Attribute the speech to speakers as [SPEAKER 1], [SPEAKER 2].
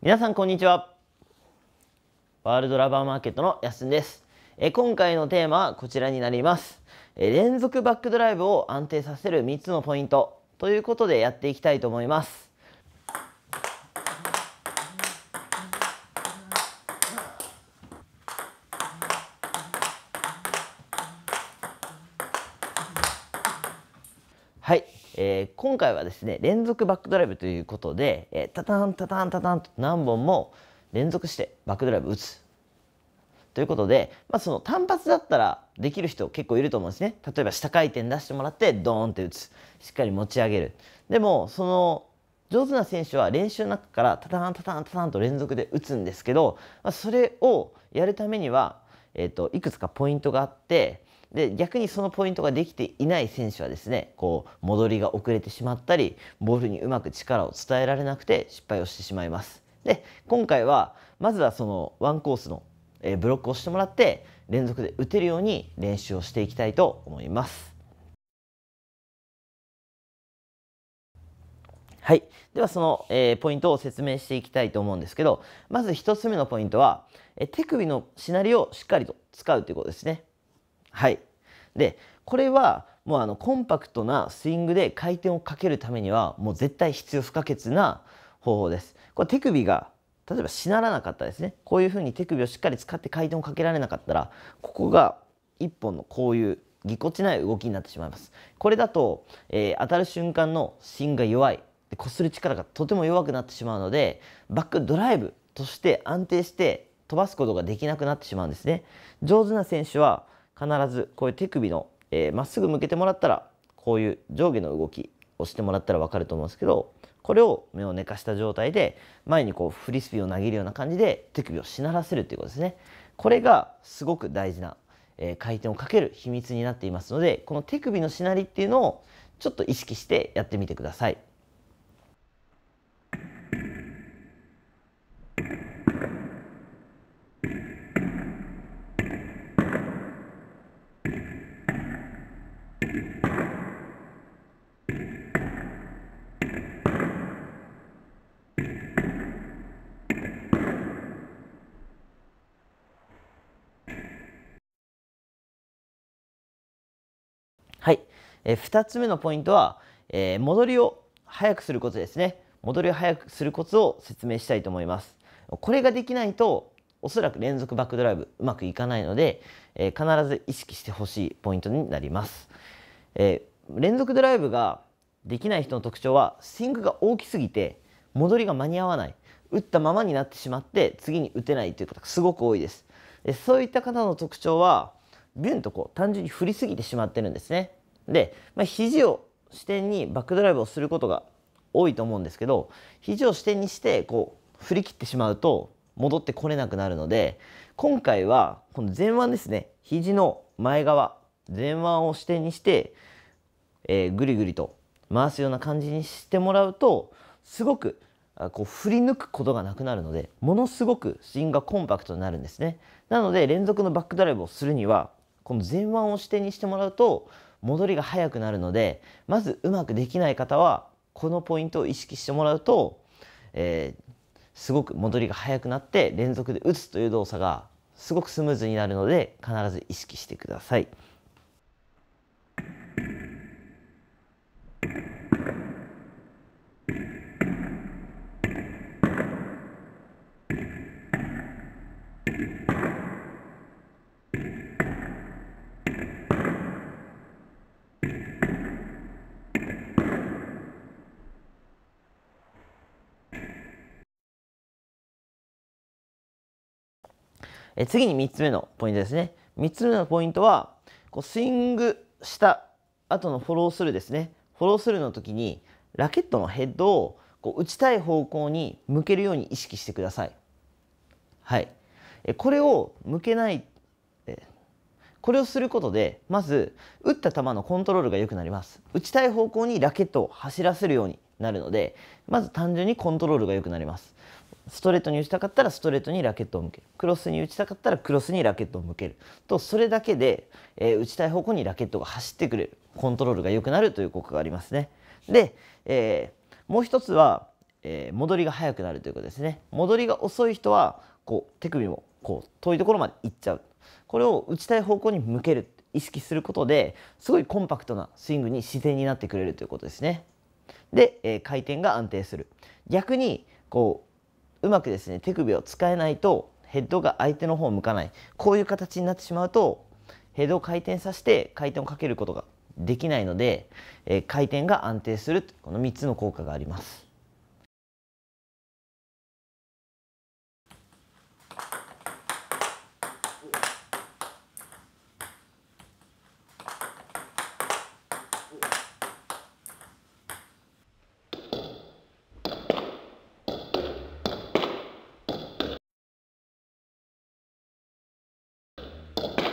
[SPEAKER 1] 皆さんこんにちはワールドラバーマーケットのやすんですえ今回のテーマはこちらになりますえ連続バックドライブを安定させる3つのポイントということでやっていきたいと思いますはい、えー、今回はですね連続バックドライブということで、えー、タタンタタンタタンと何本も連続してバックドライブ打つということで、まあ、その単発だったらできる人結構いると思うんですね例えば下回転出してもらってドーンって打つしっかり持ち上げるでもその上手な選手は練習の中からタタンタタンタタンと連続で打つんですけど、まあ、それをやるためには、えーと、といくつかポイントがあってで逆にそのポイントができていない選手はですねこう戻りが遅れてしまったりボールにうまく力を伝えられなくて失敗をしてしまいます。で今回はまずはそのワンコースのブロックをしてもらって連続で打てるように練習をしていきたいと思います。はい、ではその、えー、ポイントを説明していきたいと思うんですけどまず1つ目のポイントは、え手首のしなりをしっかりと使うということですね。はい。で、これはもうあのコンパクトなスイングで回転をかけるためにはもう絶対必要不可欠な方法です。これ手首が例えばしならなかったですね。こういうふうに手首をしっかり使って回転をかけられなかったら、ここが1本のこういうぎこちない動きになってしまいます。これだと、えー、当たる瞬間のスイングが弱い。で、擦る力がとても弱くなってしまうので、バックドライブとして安定して飛ばすことができなくなってしまうんですね。上手な選手は必ずこういう手首のま、えー、っすぐ向けてもらったらこういう上下の動きをしてもらったら分かると思うんですけどこれを目を寝かした状態で前にこうフリスビーを投げるような感じで手首をしならせるということですねこれがすごく大事な、えー、回転をかける秘密になっていますのでこの手首のしなりっていうのをちょっと意識してやってみてください。はい。え2つ目のポイントは、えー、戻りを早くすることですね。戻りを早くするコツを説明したいと思います。これができないと、おそらく連続バックドライブうまくいかないので、えー、必ず意識してほしいポイントになります、えー、連続ドライブができない人の特徴はスイングが大きすぎて戻りが間に合わない打ったままになってしまって次に打てないということがすごく多いですでそういった方の特徴はビュンとこう単純に振りすぎてしまってるんですねで、まあ、肘を支点にバックドライブをすることが多いと思うんですけど肘を支点にしてこう振り切ってしまうと戻ってこれなくなるので今回はこの前腕ですね肘の前側前腕を支点にして、えー、ぐりぐりと回すような感じにしてもらうとすごくこう振り抜くことがなくなるのでものすごくスイングがコンパクトになるんですねなので連続のバックドライブをするにはこの前腕を支点にしてもらうと戻りが速くなるのでまずうまくできない方はこのポイントを意識してもらうと、えー、すごく戻りが速くなって連続で打つという動作がすごくスムーズになるので必ず意識してください。え次に3つ目のポイントですね。3つ目のポイントは、こうスイングした後のフォロースルーですね。フォロースルーの時に、ラケットのヘッドをこう打ちたい方向に向けるように意識してください。はい。えこれを向けない、えこれをすることで、まず、打った球のコントロールが良くなります。打ちたい方向にラケットを走らせるようになるので、まず単純にコントロールが良くなります。ストレートに打ちたかったらストレートにラケットを向けるクロスに打ちたかったらクロスにラケットを向けるとそれだけで、えー、打ちたい方向にラケットが走ってくれるコントロールが良くなるという効果がありますねで、えー、もう一つは、えー、戻りが速くなるということですね戻りが遅い人はこう手首もこう遠いところまで行っちゃうこれを打ちたい方向に向ける意識することですごいコンパクトなスイングに自然になってくれるということですねで、え回転が安定する逆にこううまくですね手首を使えないとヘッドが相手の方を向かないこういう形になってしまうとヘッドを回転させて回転をかけることができないので、えー、回転が安定するこの3つの効果があります。Thank you.